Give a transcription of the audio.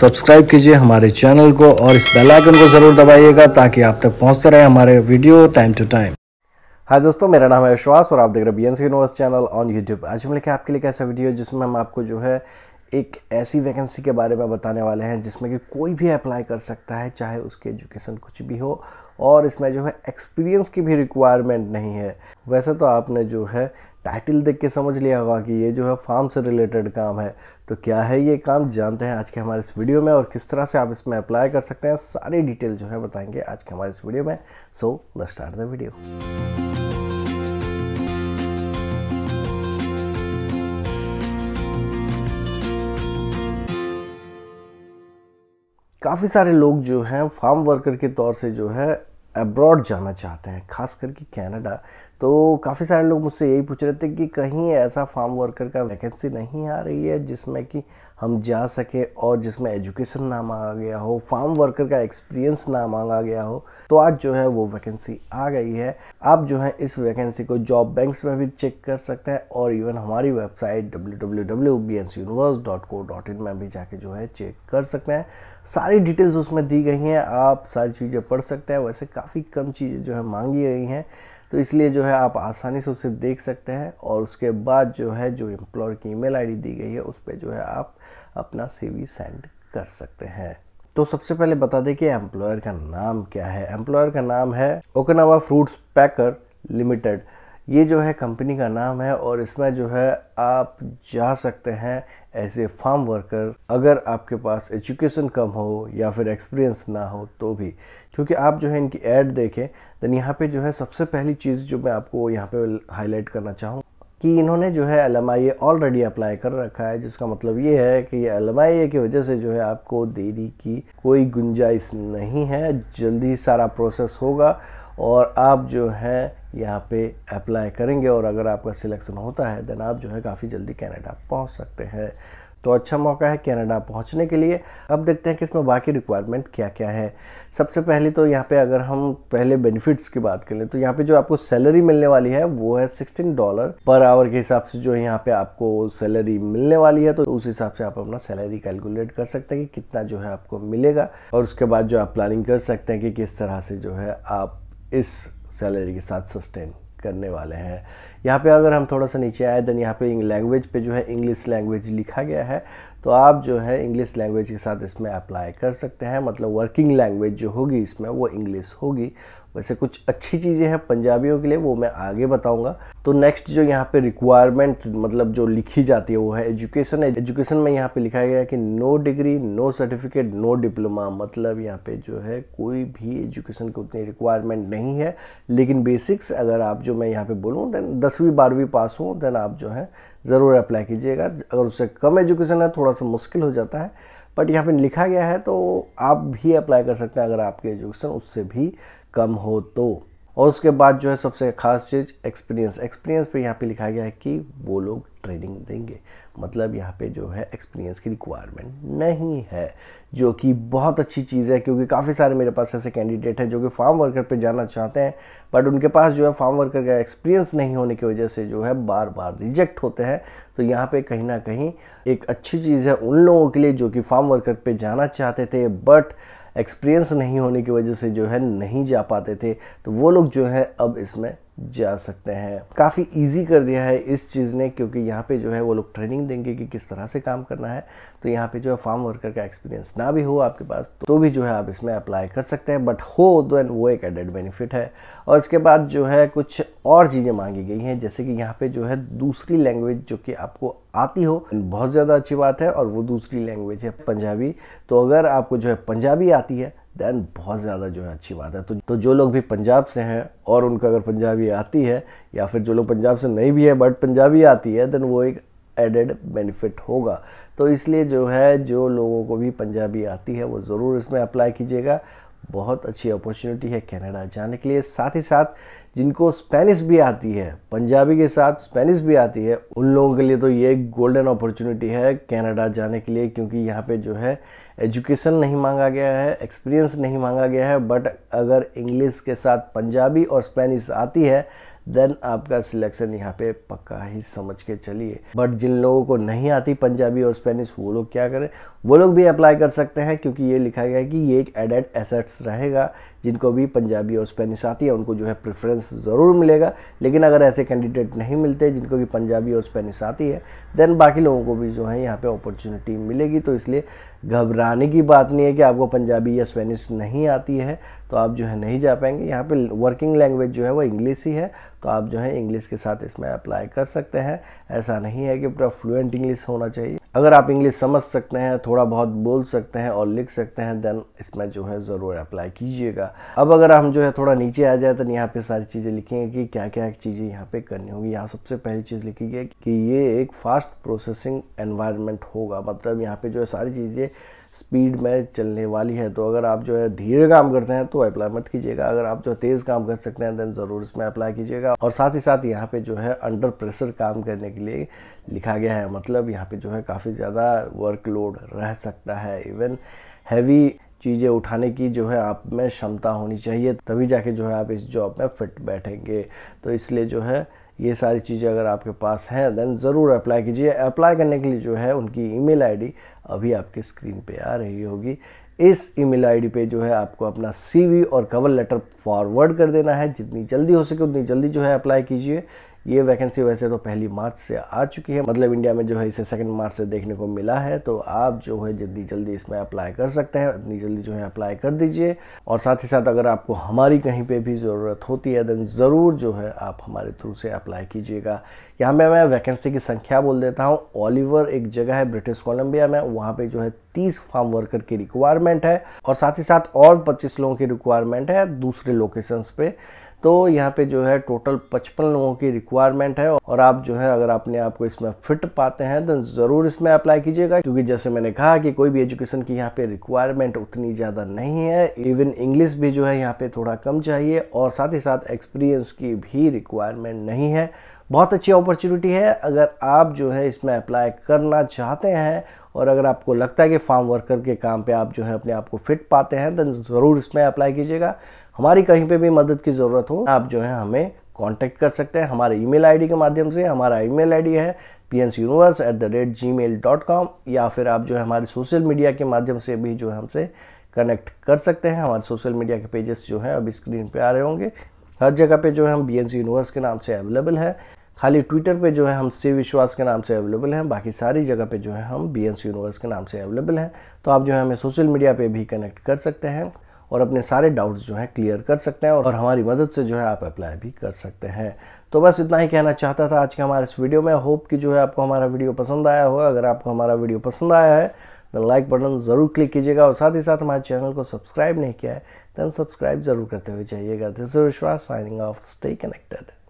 subscribe कीजिए हमारे channel को और इस बेल आइकन को ज़रूर दबाइएगा ताकि आप तक पहुंचते रहे हमारे video time to time hi दोस्तों मेरा नाम है विश्वास और आप देख रहे हैं B N C universe channel on YouTube आज हम लेके आपके लिए ऐसा वीडियो जिसमें हम आपको जो है एक ऐसी वैकेंसी के बारे में बताने वाले हैं जिसमें कि कोई भी अप्लाई कर सकता है चाहे उसकी एजुकेशन कुछ भी हो और इसमें जो है एक्सपीरियंस की भी रिक्वायरमेंट नहीं है वैसे तो आपने जो है टाइटल देख के समझ लिया होगा कि ये जो है फार्म से रिलेटेड काम है तो क्या है ये काम जानते हैं आज के हमारे इस वीडियो में और किस तरह से आप इसमें अप्लाई कर सकते हैं सारी डिटेल जो है बताएंगे आज के हमारे इस वीडियो में so the start the video काफ़ी सारे लोग जो हैं फार्म वर्कर के तौर से जो है अब्रॉड जाना चाहते हैं खास करके कनाडा तो काफ़ी सारे लोग मुझसे यही पूछ रहे थे कि कहीं ऐसा फार्म वर्कर का वैकेंसी नहीं आ रही है जिसमें कि हम जा सके और जिसमें एजुकेशन ना मांगा गया हो फार्म वर्कर का एक्सपीरियंस ना मांगा गया हो तो आज जो है वो वैकेंसी आ गई है आप जो है इस वैकेंसी को जॉब बैंक्स में भी चेक कर सकते हैं और इवन हमारी वेबसाइट डब्ल्यू में भी जाके जो है चेक कर सकते हैं सारी डिटेल्स उसमें दी गई हैं आप सारी चीज़ें पढ़ सकते हैं वैसे काफ़ी कम चीज़ें जो है मांगी गई हैं तो इसलिए जो है आप आसानी से उसे देख सकते हैं और उसके बाद जो है जो एम्प्लॉयर की ईमेल आईडी दी गई है उस पर जो है आप अपना सी सेंड कर सकते हैं तो सबसे पहले बता दें कि एम्प्लॉयर का नाम क्या है एम्प्लॉयर का नाम है ओकनावा फ्रूट्स पैकर लिमिटेड ये जो है कंपनी का नाम है और इसमें जो है आप जा सकते हैं एज ए फार्म वर्कर अगर आपके पास एजुकेशन कम हो या फिर एक्सपीरियंस ना हो तो भी क्योंकि आप जो है इनकी एड देखें देन यहाँ पे जो है सबसे पहली चीज़ जो मैं आपको यहाँ पे हाईलाइट करना चाहूँ कि इन्होंने जो है एल ऑलरेडी अप्लाई कर रखा है जिसका मतलब ये है कि ये एल की वजह से जो है आपको देरी की कोई गुंजाइश नहीं है जल्दी सारा प्रोसेस होगा और आप जो है यहाँ पे अप्लाई करेंगे और अगर आपका सिलेक्शन होता है देन आप जो है काफ़ी जल्दी कनाडा पहुँच सकते हैं तो अच्छा मौका है कनाडा पहुँचने के लिए अब देखते हैं कि इसमें बाकी रिक्वायरमेंट क्या क्या है सबसे पहले तो यहाँ पे अगर हम पहले बेनिफिट्स की बात करें तो यहाँ पे जो आपको सैलरी मिलने वाली है वो है सिक्सटीन डॉलर पर आवर के हिसाब से जो यहाँ पे आपको सैलरी मिलने वाली है तो उस हिसाब से आप अपना सैलरी कैलकुलेट कर सकते हैं कि कितना जो है आपको मिलेगा और उसके बाद जो आप प्लानिंग कर सकते हैं कि किस तरह से जो है आप इस सैलरी के साथ सस्टेन करने वाले हैं यहाँ पे अगर हम थोड़ा सा नीचे आए देन यहाँ पे लैंग्वेज पे जो है इंग्लिश लैंग्वेज लिखा गया है तो आप जो है इंग्लिश लैंग्वेज के साथ इसमें अप्लाई कर सकते हैं मतलब वर्किंग लैंग्वेज जो होगी इसमें वो इंग्लिश होगी वैसे कुछ अच्छी चीज़ें हैं पंजाबियों के लिए वो मैं आगे बताऊंगा तो नेक्स्ट जो यहाँ पे रिक्वायरमेंट मतलब जो लिखी जाती है वो है एजुकेशन एजुकेशन में यहाँ पे लिखा गया है कि no degree no certificate no diploma मतलब यहाँ पे जो है कोई भी एजुकेशन की उतनी रिक्वायरमेंट नहीं है लेकिन बेसिक्स अगर आप जो मैं यहाँ पर बोलूँ देन दसवीं बारहवीं पास हों देन आप जो है ज़रूर अप्लाई कीजिएगा अगर उससे कम एजुकेशन है थोड़ा सा मुश्किल हो जाता है बट यहाँ पे लिखा गया है तो आप भी अप्लाई कर सकते हैं अगर आपकी एजुकेशन उससे भी कम हो तो और उसके बाद जो है सबसे खास चीज़ एक्सपीरियंस एक्सपीरियंस पे यहाँ पे लिखा गया है कि वो लोग ट्रेनिंग देंगे मतलब यहाँ पे जो है एक्सपीरियंस की रिक्वायरमेंट नहीं है जो कि बहुत अच्छी चीज़ है क्योंकि काफ़ी सारे मेरे पास ऐसे कैंडिडेट हैं जो कि फार्म वर्कर पे जाना चाहते हैं बट उनके पास जो है फार्म वर्कर का एक्सपीरियंस नहीं होने की वजह से जो है बार बार रिजेक्ट होते हैं तो यहाँ पे कहीं ना कहीं एक अच्छी चीज़ है उन लोगों के लिए जो कि फार्म वर्कर पर जाना चाहते थे बट एक्सपीरियंस नहीं होने की वजह से जो है नहीं जा पाते थे तो वो लोग जो है अब इसमें जा सकते हैं काफ़ी इजी कर दिया है इस चीज़ ने क्योंकि यहाँ पे जो है वो लोग ट्रेनिंग देंगे कि किस तरह से काम करना है तो यहाँ पे जो है फार्म वर्कर का एक्सपीरियंस ना भी हो आपके पास तो भी जो है आप इसमें अप्लाई कर सकते हैं बट हो तो एंड वो एक एडेड बेनिफिट है और इसके बाद जो है कुछ और चीज़ें मांगी गई हैं जैसे कि यहाँ पर जो है दूसरी लैंग्वेज जो कि आपको आती हो बहुत ज़्यादा अच्छी बात है और वो दूसरी लैंग्वेज है पंजाबी तो अगर आपको जो है पंजाबी आती है देन बहुत ज़्यादा जो है अच्छी बात है तो तो जो लोग भी पंजाब से हैं और उनको अगर पंजाबी आती है या फिर जो लोग पंजाब से नहीं भी है बट पंजाबी आती है देन वो एक एडेड बेनिफिट होगा तो इसलिए जो है जो लोगों को भी पंजाबी आती है वो ज़रूर इसमें अप्लाई कीजिएगा बहुत अच्छी अपॉर्चुनिटी है कनाडा जाने के लिए साथ ही साथ जिनको स्पेनिश भी आती है पंजाबी के साथ स्पेनिश भी आती है उन लोगों के लिए तो ये गोल्डन अपॉर्चुनिटी है कनाडा जाने के लिए क्योंकि यहाँ पे जो है एजुकेशन नहीं मांगा गया है एक्सपीरियंस नहीं मांगा गया है बट अगर इंग्लिश के साथ पंजाबी और स्पेनिश आती है देन आपका सिलेक्शन यहाँ पे पक्का ही समझ के चलिए बट जिन लोगों को नहीं आती पंजाबी और स्पेनिश वो लोग क्या करें वो लोग भी अप्लाई कर सकते हैं क्योंकि ये लिखा गया है कि ये एक एडेड एसेट्स रहेगा जिनको भी पंजाबी और स्पेनिश आती है उनको जो है प्रेफरेंस ज़रूर मिलेगा लेकिन अगर ऐसे कैंडिडेट नहीं मिलते जिनको भी पंजाबी और स्पेनिश आती है देन बाकी लोगों को भी जो है यहाँ पर अपॉर्चुनिटी मिलेगी तो इसलिए घबराने की बात नहीं है कि आपको पंजाबी या स्पेनिश नहीं आती है तो आप जो है नहीं जा पाएंगे यहाँ पे वर्किंग लैंग्वेज जो है वो इंग्लिश ही है तो आप जो है इंग्लिश के साथ इसमें अप्लाई कर सकते हैं ऐसा नहीं है कि पूरा फ्लुएंट इंग्लिश होना चाहिए अगर आप इंग्लिश समझ सकते हैं थोड़ा बहुत बोल सकते हैं और लिख सकते हैं देन इसमें जो है ज़रूर अप्लाई कीजिएगा अब अगर हम जो है थोड़ा नीचे आ जाए तो यहाँ पे सारी चीज़ें लिखेंगे कि क्या क्या चीज़ें यहाँ पे करनी होगी यहाँ सबसे पहली चीज़ लिखी गई कि ये एक फास्ट प्रोसेसिंग एनवायरमेंट होगा मतलब यहाँ पे जो है सारी चीज़ें स्पीड में चलने वाली है तो अगर आप जो है धीरे काम करते हैं तो अप्लाई मत कीजिएगा अगर आप जो तेज़ काम कर सकते हैं देन ज़रूर इसमें अप्लाई कीजिएगा और साथ ही साथ यहाँ पे जो है अंडर प्रेशर काम करने के लिए लिखा गया है मतलब यहाँ पे जो है काफ़ी ज़्यादा वर्कलोड रह सकता है इवन हैवी चीज़ें उठाने की जो है आप में क्षमता होनी चाहिए तभी जाके जो है आप इस जॉब में फिट बैठेंगे तो इसलिए जो है ये सारी चीज़ें अगर आपके पास हैं देन ज़रूर अप्लाई कीजिए अप्लाई करने के लिए जो है उनकी ईमेल आईडी अभी आपकी स्क्रीन पे आ रही होगी इस ईमेल आईडी पे जो है आपको अपना सीवी और कवर लेटर फॉरवर्ड कर देना है जितनी जल्दी हो सके उतनी जल्दी जो है अप्लाई कीजिए ये वैकेंसी वैसे तो पहली मार्च से आ चुकी है मतलब इंडिया में जो है इसे सेकेंड मार्च से देखने को मिला है तो आप जो है जल्दी जल्दी इसमें अप्लाई कर सकते हैं इतनी जल्दी जो है अप्लाई कर दीजिए और साथ ही साथ अगर आपको हमारी कहीं पे भी ज़रूरत होती है देन ज़रूर जो है आप हमारे थ्रू से अप्लाई कीजिएगा यहाँ में मैं वैकेंसी की संख्या बोल देता हूँ ओलिवर एक जगह है ब्रिटिश कोलम्बिया में वहाँ पर जो है तीस फार्म वर्कर की रिक्वायरमेंट है और साथ ही साथ और पच्चीस लोगों की रिक्वायरमेंट है दूसरे लोकेशंस पे तो यहाँ पे जो है टोटल पचपन लोगों की रिक्वायरमेंट है और आप जो है अगर अपने आप को इसमें फिट पाते हैं तो ज़रूर इसमें अप्लाई कीजिएगा क्योंकि जैसे मैंने कहा कि कोई भी एजुकेशन की यहाँ पे रिक्वायरमेंट उतनी ज़्यादा नहीं है इवन इंग्लिश भी जो है यहाँ पे थोड़ा कम चाहिए और साथ ही साथ एक्सपीरियंस की भी रिक्वायरमेंट नहीं है बहुत अच्छी अपॉर्चुनिटी है अगर आप जो है इसमें अप्लाई करना चाहते हैं और अगर आपको लगता है कि फार्म वर्कर के काम पे आप जो है अपने आप को फिट पाते हैं तो ज़रूर इसमें अप्लाई कीजिएगा हमारी कहीं पे भी मदद की ज़रूरत हो आप जो है हमें कांटेक्ट कर सकते हैं हमारे ईमेल आईडी के माध्यम से हमारा ईमेल आईडी है P N universe at the rate gmail dot com या फिर आप जो है हमारे सोशल मीडिया के माध्यम से भी जो है हमसे कनेक्ट कर सकते हैं हमारे सोशल मीडिया के पेजेस जो हैं अभी स्क्रीन पे आ रहे होंगे हर जगह पे जो है हम बी एन यूनिवर्स के नाम से अवेलेबल है खाली ट्विटर पे जो है हम शिव विश्वास के नाम से अवेलेबल हैं बाकी सारी जगह पे जो है हम बी एन यूनिवर्स के नाम से अवेलेबल हैं तो आप जो है हमें सोशल मीडिया पे भी कनेक्ट कर सकते हैं और अपने सारे डाउट्स जो हैं क्लियर कर सकते हैं और हमारी मदद से जो है आप अप्लाई भी कर सकते हैं तो बस इतना ही कहना चाहता था आज के हमारे इस वीडियो में होप कि जो है आपको हमारा वीडियो पसंद आया हो अगर आपको हमारा वीडियो पसंद आया है तो लाइक बटन ज़रूर क्लिक कीजिएगा और साथ ही साथ हमारे चैनल को सब्सक्राइब नहीं किया है दैन सब्सक्राइब जरूर करते हुए जाइएगा दिस विश्वास साइनिंग ऑफ स्टे कनेक्टेड